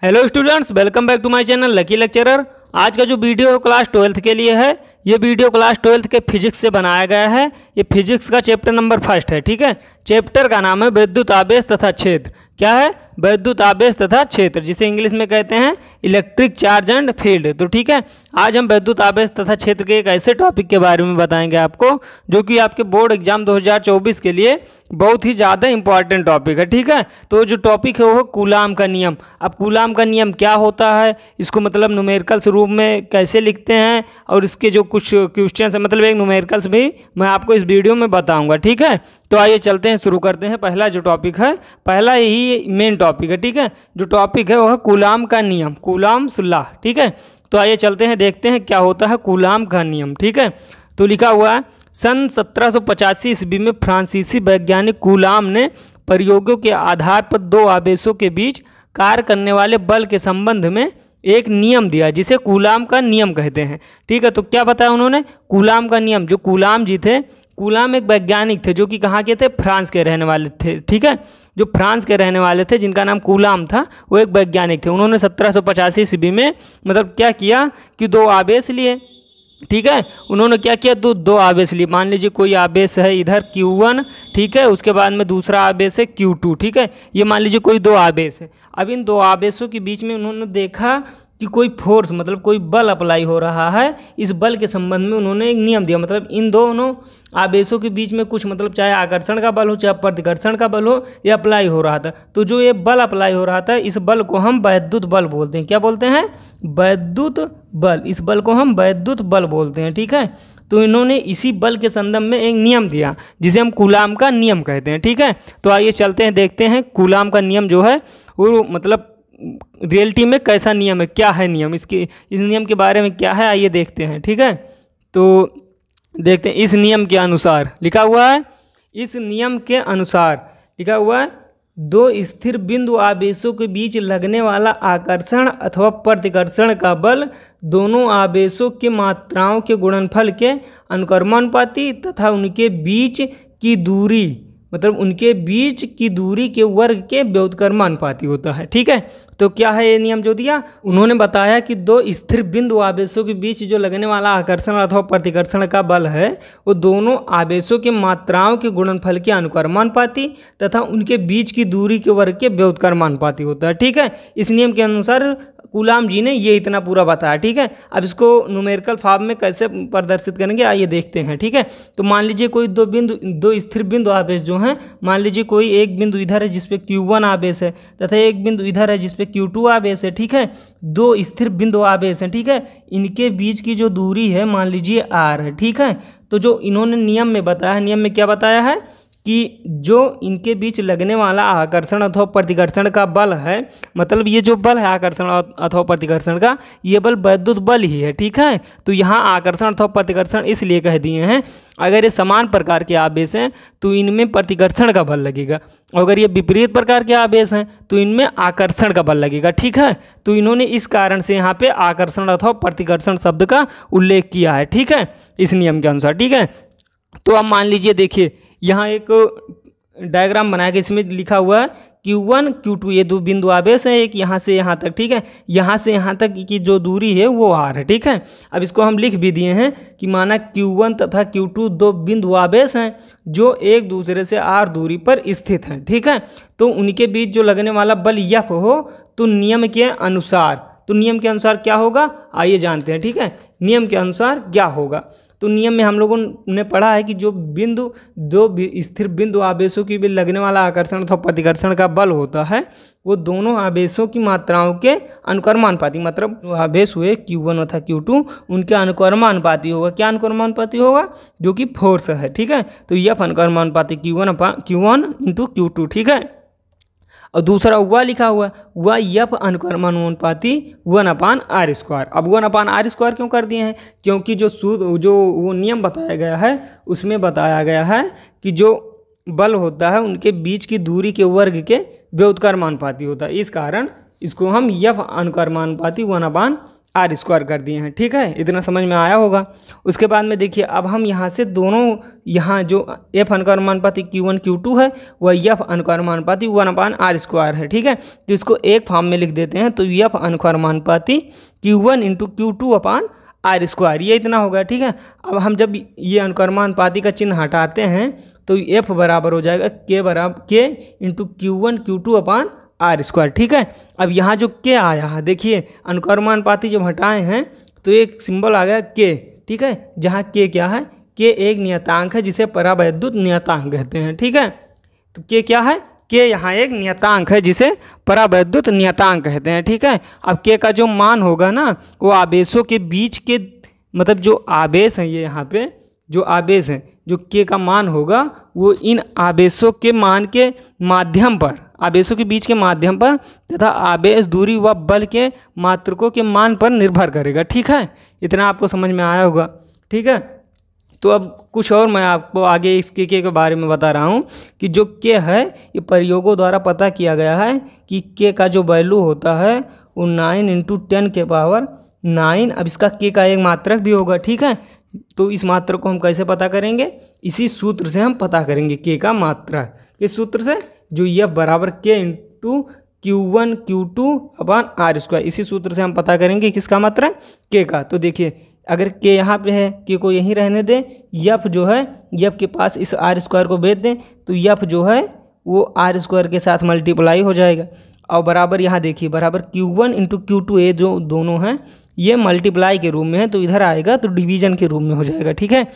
hello students welcome back to my channel lucky lecturer आज का जो वीडियो क्लास ट्वेल्थ के लिए है ये वीडियो क्लास ट्वेल्थ के फिजिक्स से बनाया गया है ये फिजिक्स का चैप्टर नंबर फर्स्ट है ठीक है चैप्टर का नाम है वैद्युत आवेश तथा क्षेत्र क्या है वैद्युत आवेश तथा क्षेत्र जिसे इंग्लिश में कहते हैं इलेक्ट्रिक चार्ज एंड फील्ड तो ठीक है आज हम वैद्युत आवेश तथा क्षेत्र के एक ऐसे टॉपिक के बारे में बताएंगे आपको जो कि आपके बोर्ड एग्जाम 2024 के लिए बहुत ही ज़्यादा इंपॉर्टेंट टॉपिक है ठीक है तो जो टॉपिक है वो है का नियम अब कुलाम का नियम क्या होता है इसको मतलब नुमेरिकल से रूप में कैसे लिखते हैं और इसके जो कुछ क्वेश्चन है मतलब एक न्यूमेरिकल्स भी मैं आपको इस वीडियो में बताऊंगा ठीक है तो आइए चलते हैं शुरू करते हैं पहला जो टॉपिक है पहला यही मेन टॉपिक है ठीक है जो टॉपिक है वह है गुलाम का नियम गुलाम सुल्लाह ठीक है तो आइए चलते हैं देखते हैं क्या होता है गुलाम का नियम ठीक है तो लिखा हुआ है सन पचासी ईस्वी में फ्रांसीसी वैज्ञानिक गुलाम ने प्रयोगों के आधार पर दो आवेशों के बीच कार्य करने वाले बल के संबंध में एक नियम दिया जिसे कुलाम का नियम कहते हैं ठीक है तो क्या बताया उन्होंने कुलाम का नियम जो कुलाम जी थे कुलाम एक वैज्ञानिक थे जो कि कहाँ के थे फ्रांस के रहने वाले थे ठीक है जो फ्रांस के रहने वाले थे जिनका नाम कुलाम था वो एक वैज्ञानिक थे उन्होंने सत्रह सौ पचासी ईस्वी में मतलब क्या किया कि दो आवेश लिए ठीक है उन्होंने क्या किया दो दो आवेश लिए मान लीजिए कोई आवेश है इधर Q1 ठीक है उसके बाद में दूसरा आवेश है Q2 ठीक है ये मान लीजिए कोई दो आवेश है अब इन दो आवेशों के बीच में उन्होंने देखा कि कोई फोर्स मतलब कोई बल अप्लाई हो रहा है इस बल के संबंध में उन्होंने एक नियम दिया मतलब इन दोनों आवेशों के बीच में कुछ मतलब चाहे आकर्षण का बल हो चाहे प्रतिकर्षण का बल हो ये अप्लाई हो रहा था तो जो ये बल अप्लाई हो रहा था इस बल को हम वैद्युत बल बोलते हैं क्या बोलते हैं वैद्युत बल इस बल को हम वैद्युत बल बोलते हैं ठीक है तो इन्होंने इसी बल के संदर्भ में एक नियम दिया जिसे हम कुलाम का नियम कहते हैं ठीक है तो आइए चलते हैं देखते हैं कुलाम का नियम जो है वो मतलब रियलिटी में कैसा नियम है क्या है नियम इसके इस नियम के बारे में क्या है आइए देखते हैं ठीक है तो देखते हैं इस नियम के अनुसार लिखा हुआ है इस नियम के अनुसार लिखा हुआ है दो स्थिर बिंदु आवेशों के बीच लगने वाला आकर्षण अथवा प्रतिकर्षण का बल दोनों आवेशों के मात्राओं के गुणनफल के अनुक्रमानुपाती तथा उनके बीच की दूरी मतलब उनके बीच की दूरी के वर्ग के व्योतकर्म अनुपाति होता है ठीक है तो क्या है ये नियम जो दिया उन्होंने बताया कि दो स्थिर बिंदु आवेशों के बीच जो लगने वाला आकर्षण अथवा प्रतिकर्षण का बल है वो दोनों आवेशों की मात्राओं के गुणनफल के अनुकर्मानुपाती तथा उनके बीच की दूरी के वर्ग के व्योतकर्मानुपाती होता है ठीक है इस नियम के अनुसार गुलाम जी ने ये इतना पूरा बताया ठीक है अब इसको न्यूमेरिकल फार्म में कैसे प्रदर्शित करेंगे आइए देखते हैं ठीक है तो मान लीजिए कोई दो बिंदु दो स्थिर बिंदु आवेश जो हैं मान लीजिए कोई एक बिंदु इधर है जिसपे क्यू वन आवेश है तथा एक बिंदु इधर है जिसपे क्यू टू आवेश है ठीक है दो स्थिर बिंदु आवेश हैं ठीक है इनके बीच की जो दूरी है मान लीजिए आर है ठीक है तो जो इन्होंने नियम में बताया नियम में क्या बताया है कि जो इनके बीच लगने वाला आकर्षण अथवा प्रतिकर्षण का बल है मतलब ये जो बल है आकर्षण अथवा प्रतिकर्षण का ये बल वैद्युत बल ही है ठीक है तो यहाँ आकर्षण अथवा प्रतिकर्षण इसलिए कह दिए हैं अगर ये समान प्रकार के आवेश हैं तो इनमें प्रतिकर्षण का बल लगेगा अगर ये विपरीत प्रकार के आवेश हैं तो इनमें आकर्षण का बल लगेगा ठीक है तो इन्होंने इस कारण से यहाँ पे आकर्षण अथवा प्रतिकर्षण शब्द का उल्लेख किया है ठीक है इस नियम के अनुसार ठीक है तो अब मान लीजिए देखिए यहाँ एक डायग्राम बनाया गया इसमें लिखा हुआ है क्यू वन क्यू टू ये दो बिंदु आवेश हैं एक यहाँ से यहाँ तक ठीक है यहाँ से यहाँ तक की जो दूरी है वो आर है ठीक है अब इसको हम लिख भी दिए हैं कि माना क्यू वन तथा क्यू टू दो बिंदु आवेश हैं जो एक दूसरे से आर दूरी पर स्थित हैं ठीक है तो उनके बीच जो लगने वाला बल यफ हो तो नियम के अनुसार तो नियम के अनुसार क्या होगा आइए जानते हैं ठीक है नियम के अनुसार क्या होगा तो नियम में हम लोगों ने पढ़ा है कि जो बिंदु दो स्थिर बिंदु आवेशों की भी लगने वाला आकर्षण अथवा प्रतिकर्षण का बल होता है वो दोनों आवेशों की मात्राओं के अनुकर्मानुपाती मतलब जो आवेश हुए क्यू वन अथवा क्यू टू उनके अनुकर्मानुपाती होगा क्या अनुकर्मानुपाती होगा जो कि फोर्स है ठीक है तो यह अनुकर्मानुपाती Q one Q one into Q two ठीक है और दूसरा वह लिखा हुआ वह यप अनुकर्म वन अपान आर स्क्वायर अब वन अपान आर स्क्वायर क्यों कर दिए हैं क्योंकि जो सूद जो वो नियम बताया गया है उसमें बताया गया है कि जो बल होता है उनके बीच की दूरी के वर्ग के व्योत्कर्मानुपाती होता है इस कारण इसको हम यफ अनुकर्मानुपाती वन अपान आर स्क्वायर कर दिए हैं ठीक है इतना समझ में आया होगा उसके बाद में देखिए अब हम यहाँ से दोनों यहाँ जो एफ अनुकर्मानुपाति क्यू वन क्यू टू है वह यफ अनुकर्मानुपाती वन अपान आर स्क्वायर है ठीक है तो इसको एक फॉर्म में लिख देते हैं तो यफ अनुकर्मानुपाती Q one into Q two upon R square ये इतना होगा ठीक है अब हम जब ये अनुकर्मानुपाती का चिन्ह हटाते हैं तो एफ बराबर हो जाएगा के बराबर K into Q one Q two upon R square ठीक है अब यहाँ जो के आया है देखिए पाती जब हटाए हैं तो एक सिंबल आ गया के ठीक है जहाँ के क्या है के एक नियतांक है जिसे परावैद्युत नियतांक कहते हैं ठीक है तो के क्या है के यहाँ एक नियतांक है जिसे परावैद्युत नियतांक कहते हैं ठीक है अब के का जो मान होगा ना वो आवेशों के बीच के मतलब जो आवेश हैं ये यहाँ पे जो आवेश हैं जो के का मान होगा वो इन आवेशों के मान के माध्यम पर आवेशों के बीच के माध्यम पर तथा आवेश दूरी व बल के मात्रकों के मान पर निर्भर करेगा ठीक है इतना आपको समझ में आया होगा ठीक है तो अब कुछ और मैं आपको आगे इस के के बारे में बता रहा हूँ कि जो के है ये प्रयोगों द्वारा पता किया गया है कि के का जो वैल्यू होता है वो नाइन इंटू टेन के पावर नाइन अब इसका के का एक मात्रक भी होगा ठीक है तो इस मात्रक को हम कैसे पता करेंगे इसी सूत्र से हम पता करेंगे के का मात्रा किस सूत्र से जो यह बराबर K into Q one Q two upon R square इसी सूत्र से हम पता करेंगे किसका मात्रा मतलब के का तो देखिए अगर के यहाँ पे है के को यहीं रहने दें यफ जो है यफ के पास इस आर स्क्वायर को भेज दें तो यफ जो है वो आर स्क्वायर के साथ मल्टीप्लाई हो जाएगा और बराबर यहाँ देखिए बराबर Q one into Q two ए जो दोनों हैं ये मल्टीप्लाई के रूप में है तो इधर आएगा तो डिवीजन के रूप में हो जाएगा ठीक है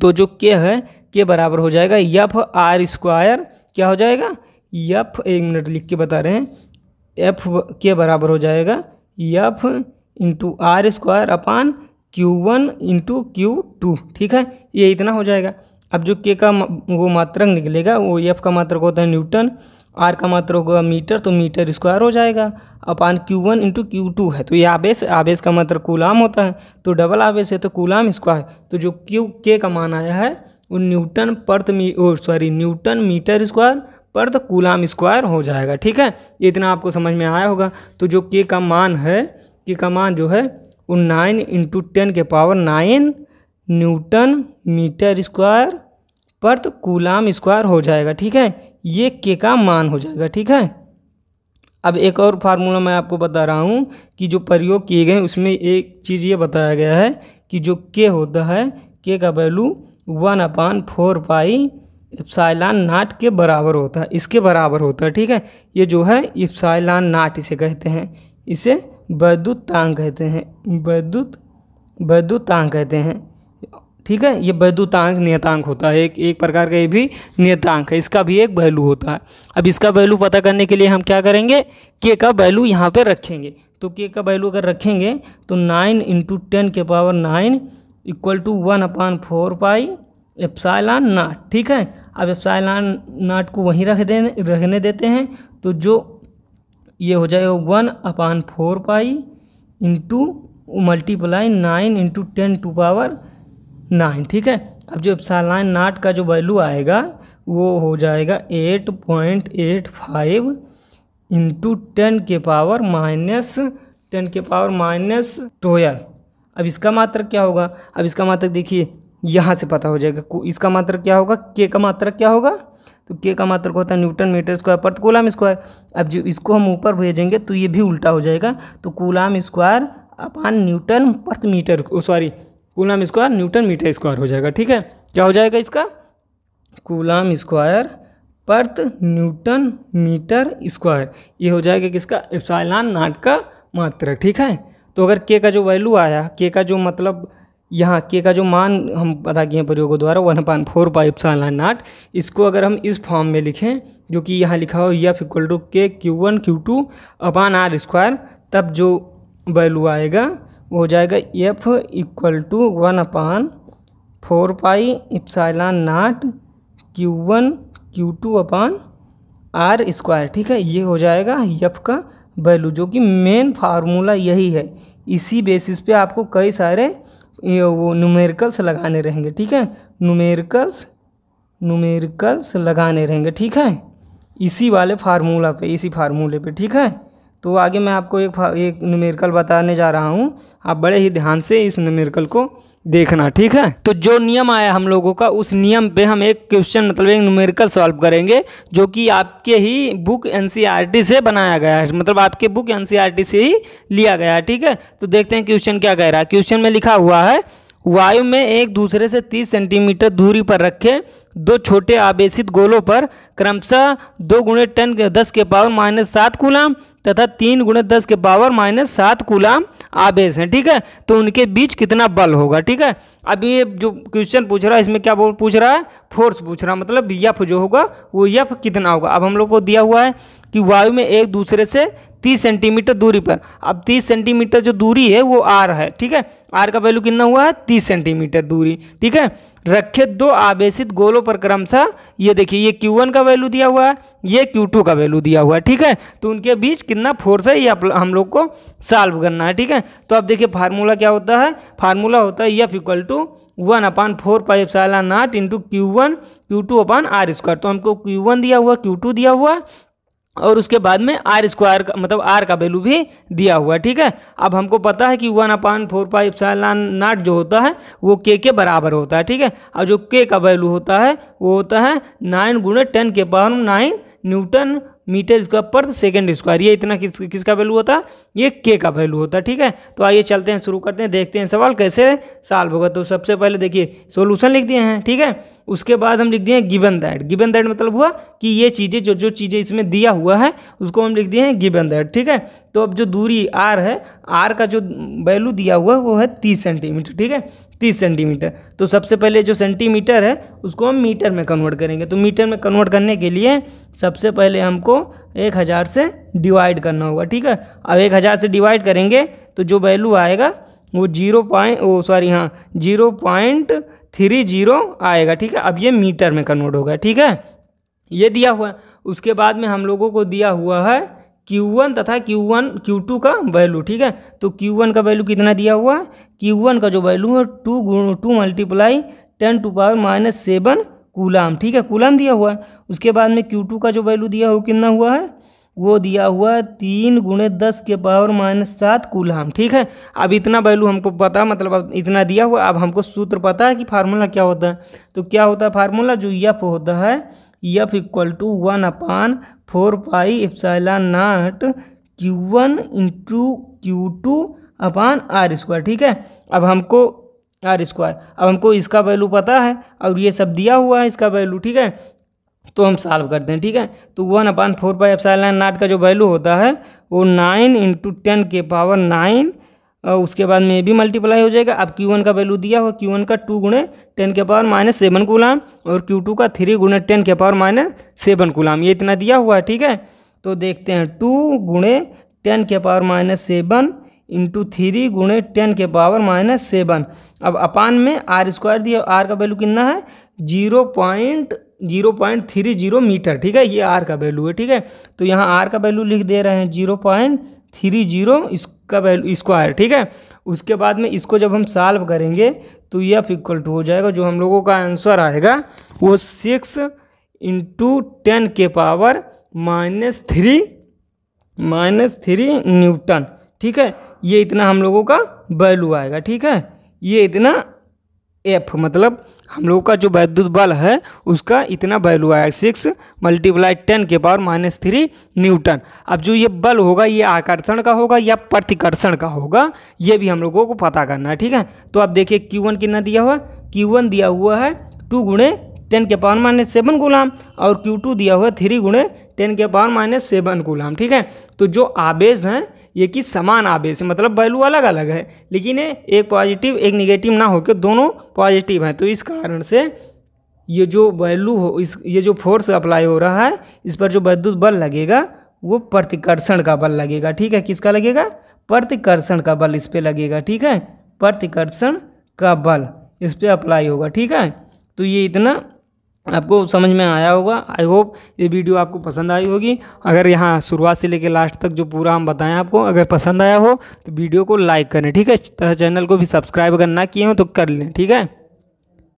तो जो के है के बराबर हो जाएगा यफ आर स्क्वायर क्या हो जाएगा यफ एक मिनट लिख के बता रहे हैं एफ के बराबर हो जाएगा F into R square upon Q one into Q two ठीक है ये इतना हो जाएगा अब जो के का वो मात्रक निकलेगा वो एफ का मात्रक होता है न्यूटन आर का मात्र होगा मीटर तो मीटर स्क्वायर हो जाएगा upon Q one into Q two है तो ये आवेश आवेश का मात्र कूलाम होता है तो डबल आवेश है तो कूलाम स्क्वायर तो जो क्यू के का मान आया है न्यूटन प्रति मी सॉरी न्यूटन मीटर स्क्वायर प्रति कूलाम स्क्वायर हो जाएगा ठीक है इतना आपको समझ में आया होगा तो जो के का मान है के का मान जो है वो नाइन इंटू टेन के power nine newton metre square प्रति कूलाम स्क्वायर हो जाएगा ठीक है ये के का मान हो जाएगा ठीक है अब एक और फार्मूला मैं आपको बता रहा हूँ कि जो प्रयोग किए गए उसमें एक चीज़ ये बताया गया है कि जो के होता है के का value one upon four pi epsilon nought के बराबर होता है इसके बराबर होता है ठीक है ये जो है इप्साइलान नाट इसे कहते हैं इसे वैद्युत तांग कहते हैं वैद्युत वैद्युत तांग कहते हैं ठीक है ये वैद्युतांक नियतांक होता है एक एक प्रकार का ये भी नियतांक है इसका भी एक वैल्यू होता है अब इसका वैल्यू पता करने के लिए हम क्या करेंगे के का वैल्यू यहाँ पे रखेंगे तो के का वैल्यू अगर रखेंगे तो नाइन इंटू टेन के power nine equal to one upon four pi epsilon nought ठीक है अब एप्साइलान नाट को वहीं रख देने रहने देते हैं तो जो ये हो जाएगा one upon four pi into multiply nine into ten to power nine ठीक है अब जो एप्साइलान नाट का जो वैल्यू आएगा वो हो जाएगा eight point eight five into ten के पावर माइनस टेन के पावर माइनस ट्वेल्व अब इसका मात्रक क्या होगा अब इसका मात्रक देखिए यहाँ से पता हो जाएगा इसका मात्रक क्या होगा के का मात्रक क्या होगा तो के का मात्रक होता है न्यूटन मीटर स्क्वायर पर तो कोलाम स्क्वायर अब जो इसको हम ऊपर भेजेंगे तो ये भी उल्टा हो जाएगा तो कोलाम स्क्वायर अपान न्यूटन प्रति metre sorry coulomb square newton metre square हो जाएगा ठीक है क्या हो जाएगा इसका coulomb square per newton metre square ये हो जाएगा किसका एप्साइलान नाट का मात्रक ठीक है तो अगर के का जो वैल्यू आया के का जो मतलब यहाँ के का जो मान हम पता किए प्रयोगों द्वारा वन पान फोर बाई एप्साला नाट इसको अगर हम इस फॉर्म में लिखें जो कि यहाँ लिखा हो F equal to K Q one Q two upon R square तब जो वैल्यू आएगा वो हो जाएगा F equal to one upon four pi epsilon naught Q one Q two upon R square ठीक है ये हो जाएगा यफ e का वैल्यू जो कि मेन फार्मूला यही है इसी बेसिस पे आपको कई सारे वो न्यूमेरिकल्स लगाने रहेंगे ठीक है न्यूमेरिकल्स न्यूमेरिकल्स लगाने रहेंगे ठीक है इसी वाले फार्मूला पे इसी फार्मूले पे ठीक है तो आगे मैं आपको एक एक न्यूमेरिकल बताने जा रहा हूँ आप बड़े ही ध्यान से इस न्यूमेरिकल को देखना ठीक है तो जो नियम आया हम लोगों का उस नियम पे हम एक क्वेश्चन मतलब एक न्यूमेरिकल सॉल्व करेंगे जो कि आपके ही बुक एनसीईआरटी e से बनाया गया है मतलब आपके बुक एनसीईआरटी e से ही लिया गया है ठीक है तो देखते हैं क्वेश्चन क्या कह रहा है क्वेश्चन में लिखा हुआ है वायु में एक दूसरे से 30 सेंटीमीटर दूरी पर रखे दो छोटे आवेशित गोलों पर क्रमशः दो गुणे टन दस के पावर माइनस सात कूलाम तथा तीन गुणे दस के पावर माइनस सात कूलाम आवेश हैं ठीक है तो उनके बीच कितना बल होगा ठीक है अब ये जो क्वेश्चन पूछ रहा है इसमें क्या पूछ रहा है फोर्स पूछ रहा है मतलब यफ जो होगा वो यफ कितना होगा अब हम लोग को दिया हुआ है कि वायु में एक दूसरे से तीस सेंटीमीटर दूरी पर अब तीस सेंटीमीटर जो दूरी है वो आर है ठीक है आर का वैल्यू कितना हुआ है तीस सेंटीमीटर दूरी ठीक है रखे दो आवेशित गोलों पर क्रमशः ये देखिए ये वन का वैल्यू दिया हुआ है ये टू का वैल्यू दिया हुआ है ठीक है तो उनके बीच कितना फोर्स है ये हम लोग को सॉल्व करना है ठीक है तो अब देखिए फार्मूला क्या होता है फार्मूला होता है F equal to one upon four pi epsilon naught into Q one Q two upon R square तो हमको क्यू वन दिया हुआ क्यू टू दिया हुआ और उसके बाद में आर स्क्वायर का मतलब आर का वैल्यू भी दिया हुआ है ठीक है अब हमको पता है कि वन अपान फोर पाई इप्सान नाट जो होता है वो के के बराबर होता है ठीक है और जो के का वैल्यू होता है वो होता है नाइन गुणे टेन के power nine newton metre square पर सेकेंड स्क्वायर ये इतना किस किसका वैल्यू होता है ये के का वैल्यू होता है ठीक है तो आइए चलते हैं शुरू करते हैं देखते हैं सवाल कैसे सॉल्व होगा तो सबसे पहले देखिए सोल्यूशन लिख दिए हैं ठीक है उसके बाद हम लिख दिए हैं गिवन दैट गिवन दैट मतलब हुआ कि ये चीज़ें जो जो चीज़ें इसमें दिया हुआ है उसको हम लिख दिए हैं गिवन दैट ठीक है तो अब जो दूरी आर है आर का जो वैल्यू दिया हुआ है वो है तीस सेंटीमीटर ठीक है तीस सेंटीमीटर तो सबसे पहले जो सेंटीमीटर है उसको हम मीटर में कन्वर्ट करेंगे तो मीटर में कन्वर्ट करने के लिए सबसे पहले हमको एक हज़ार से डिवाइड करना होगा ठीक है अब एक हज़ार से डिवाइड करेंगे तो जो वैल्यू आएगा वो जीरो पॉइंट ओ सॉरी हाँ जीरो पॉइंट थ्री जीरो आएगा ठीक है अब ये मीटर में कन्वर्ट होगा ठीक है ये दिया हुआ है उसके बाद में हम लोगों को दिया हुआ है Q1 तथा Q1 Q2 का वैल्यू ठीक है तो Q1 का वैल्यू कितना दिया हुआ है Q1 का जो वैल्यू है टू गुण two multiply ten to power minus seven coulomb ठीक है कूलाम दिया हुआ है उसके बाद में Q2 का जो वैल्यू दिया हुआ कितना हुआ है वो दिया हुआ है तीन गुणे दस के पावर माइनस सात कूलाम ठीक है अब इतना वैल्यू हमको पता मतलब इतना दिया हुआ अब हमको सूत्र पता है कि फार्मूला क्या होता है तो क्या होता है फार्मूला जो यफ e होता है F equal to one upon four pi epsilon naught Q one into Q two upon R square ठीक है अब हमको आर स्क्वायर अब हमको इसका वैल्यू पता है और ये सब दिया हुआ है इसका वैल्यू ठीक है तो हम सॉल्व करते हैं ठीक है तो one upon four pi epsilon नाट का जो वैल्यू होता है वो नाइन इंटू टेन के पावर नाइन और उसके बाद में ये भी मल्टीप्लाई हो जाएगा अब क्यू वन का वैल्यू दिया हुआ क्यू वन का टू गुणे टेन के पावर माइनस सेवन गुलाम और क्यू टू का थ्री गुणे टेन के पावर माइनस सेवन गुलाम ये इतना दिया हुआ है ठीक है तो देखते हैं टू गुणे टेन के power minus seven into three गुणे टेन के पावर माइनस सेवन अब अपान में आर स्क्वायर दिया आर का वैल्यू कितना है zero point zero point three zero metre ठीक है ये आर का वैल्यू है ठीक है तो यहाँ आर का वैल्यू लिख दे रहे हैं जीरो पॉइंट थ्री जीरो का वैल्यू स्क्वायर ठीक है उसके बाद में इसको जब हम सॉल्व करेंगे तो ये इक्वल टू हो जाएगा जो हम लोगों का आंसर आएगा वो सिक्स इंटू टेन के power minus three minus three newton ठीक है ये इतना हम लोगों का वैल्यू आएगा ठीक है ये इतना एफ मतलब हम लोगों का जो वैद्युत बल है उसका इतना वैल्यू आया सिक्स मल्टीप्लाई टेन के पावर माइनस थ्री न्यूटन अब जो ये बल होगा ये आकर्षण का होगा या प्रतिकर्षण का होगा ये भी हम लोगों को पता करना है ठीक है तो आप देखिए क्यू वन कितना दिया हुआ क्यू वन दिया हुआ है टू गुणे टेन के पावर माइनस सेवन गुलाम और क्यू टू दिया हुआ है थ्री गुणे टेन के पावर माइनस सेवन गुलाम ठीक है तो जो आवेश हैं ये कि समान आवेश है मतलब वैल्यू अलग अलग है लेकिन एक पॉजिटिव एक निगेटिव ना होकर दोनों पॉजिटिव हैं तो इस कारण से ये जो वैल्यू हो इस ये जो फोर्स अप्लाई हो रहा है इस पर जो वैद्युत बल लगेगा वो प्रतिकर्षण का बल लगेगा ठीक है किसका लगेगा प्रतिकर्षण का बल इस पर लगेगा ठीक है प्रतिकर्षण का बल इस पर अप्लाई होगा ठीक है तो ये इतना आपको समझ में आया होगा आई होप ये वीडियो आपको पसंद आई होगी अगर यहाँ शुरुआत से लेकर लास्ट तक जो पूरा हम बताएं आपको अगर पसंद आया हो तो वीडियो को लाइक करें ठीक है तो चैनल को भी सब्सक्राइब अगर ना किए हो तो कर लें ठीक है